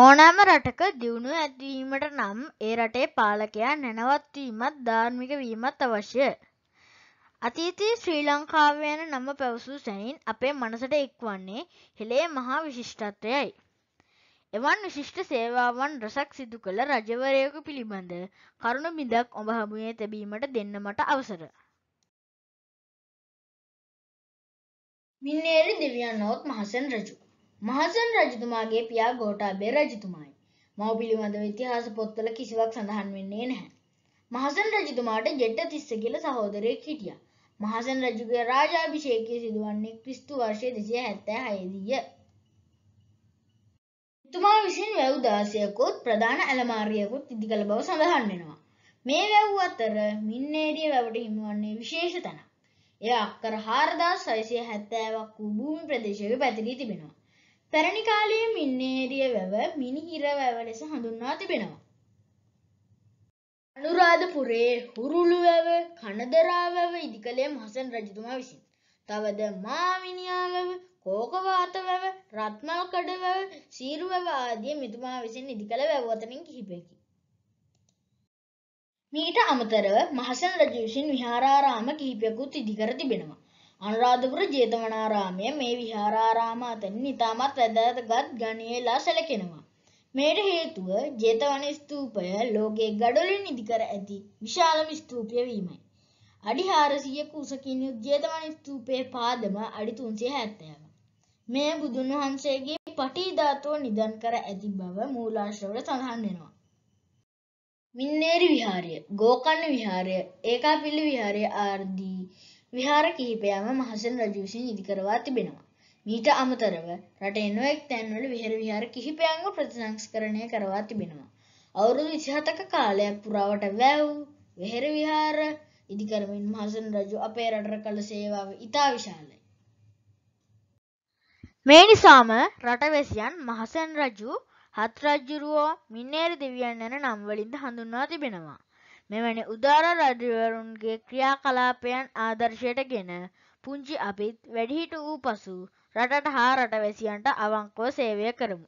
ඕනෑම රටක දියුණුව ඇතිවීමට නම් ඒ රටේ පාලකයා නැනවත්වීමත් ධාර්මික වීමත් අවශ්‍ය. අතීතයේ ශ්‍රී ලංකාවයන නම පැවසූ සැනින් අපේ මනසට එක් වන්නේ හෙළේ මහා විශිෂ්ටත්වයයි. එවන් විශිෂ්ට සේවාවන් රසක් සිදු කළ රජවරයකු පිළිබඳ කරුණු මිදක් ඔබ හමුවේ තැබීමට දෙන්න මට අවසර. මින්නේරි දෙවියන් නොත් මහසන් රජු. මහසන් රජතුමාගේ පියා ගෝටාබේ රජතුමායි. මව පිළිබඳව ඉතිහාස පොත්වල කිසිවක් සඳහන් වෙන්නේ නැහැ. මහසන් රජතුමාට ජෙට්ට තිස්ස කියල සහෝදරයෙක් හිටියා. මහසන් රජුගේ රාජාභිෂේකය සිදුවන්නේ ක්‍රිස්තු වර්ෂය දෙසිය හැත්තෑ හයදීය. එතුමා විසින් වැව් දාසයකුත් ප්‍රධාන ඇලමාරියකුත් ඉදි කළ බව සඳහන් වෙනවා. මේ වැව් අතර මින්නේරිය වැවට හිමුවන්නේ විශේෂ තැන. එය අක්කර හාරදා සයිසිය හැත්තෑවක් වූ භූමි ප්‍රදේශයක පැතිරී තිබෙනවා. පැරණි කාලයේ මින්නේරිය වැව මිනිහිර වැව ලෙස හඳුන්වා තිබෙනවා. අනුරාධපුරයේ හුරුළු වැව කනදරා වැව ඉදිකලේ මහසන් රජතුමා විසින්. තවද මාමිනියා වැව, කෝකවාත වැව, රත්මල්කඩ වැව, සීරු වැව ආදී මෙතුමා විසින් ඉදිකල වැව අතරින් කිහිපයකි. මීට අමතරව මහසන් රජු විසින් විහාරාරාම කිහිපයකුත් ඉදිකර තිබෙනවා. අනුරාධපුර ජේතවනාරාමය මේ විහාරාරාම අතරින් ඉතාමත් වැදගත් ගණයලා සැලකෙනවා. මේට හේතුව ජේතවන ස්තූපය ලෝකයේ ගඩොලින් ඉදිකර ඇති විශාලම ස්තූපය වීමයි. අඩි 400 කුසකින් යුත් ජේතවන ස්තූපයේ පාදම අඩි 370යි. මෙය බුදුන් වහන්සේගේ පටි ධාතුව නිදන් කර ඇති බව මූලාශ්‍රවල සඳහන් වෙනවා. මින්නේරි විහාරය, ගෝකර්ණ විහාරය, ඒකාපිල්ලි විහාරය ආදී විහාර කිහිපයම මහසෙන් රජු විසින් ඉදිකරවා තිබෙනවා. මීට අමතරව රටේ නොයෙක් තැන්වල විහෙර විහාර කිහිපයක්ම ප්‍රතිසංස්කරණය කරවා තිබෙනවා. අවුරුදු 27ක කාලයක් පුරාවට වැව් විහෙර විහාර ඉදිකරමින් මහසෙන් රජු අපේ රටට කළ සේවාව ඉතා විශාලයි. මේ නිසාම රටවැසියන් මහසෙන් රජු හත් රජ්ජුරුවෝ මින්නේර දෙවියන් යන නම් වලින්ද හඳුන්වා තිබෙනවා. මෙවැනි උදාර රජවරුන්ගේ ක්‍රියාකලාපයන් ආදර්ශයට ගෙන පුංචි අපිත් වැඩිහිට වූ පසු රටට හා රටවැසියන්ට අවංකව සේවය කරමු.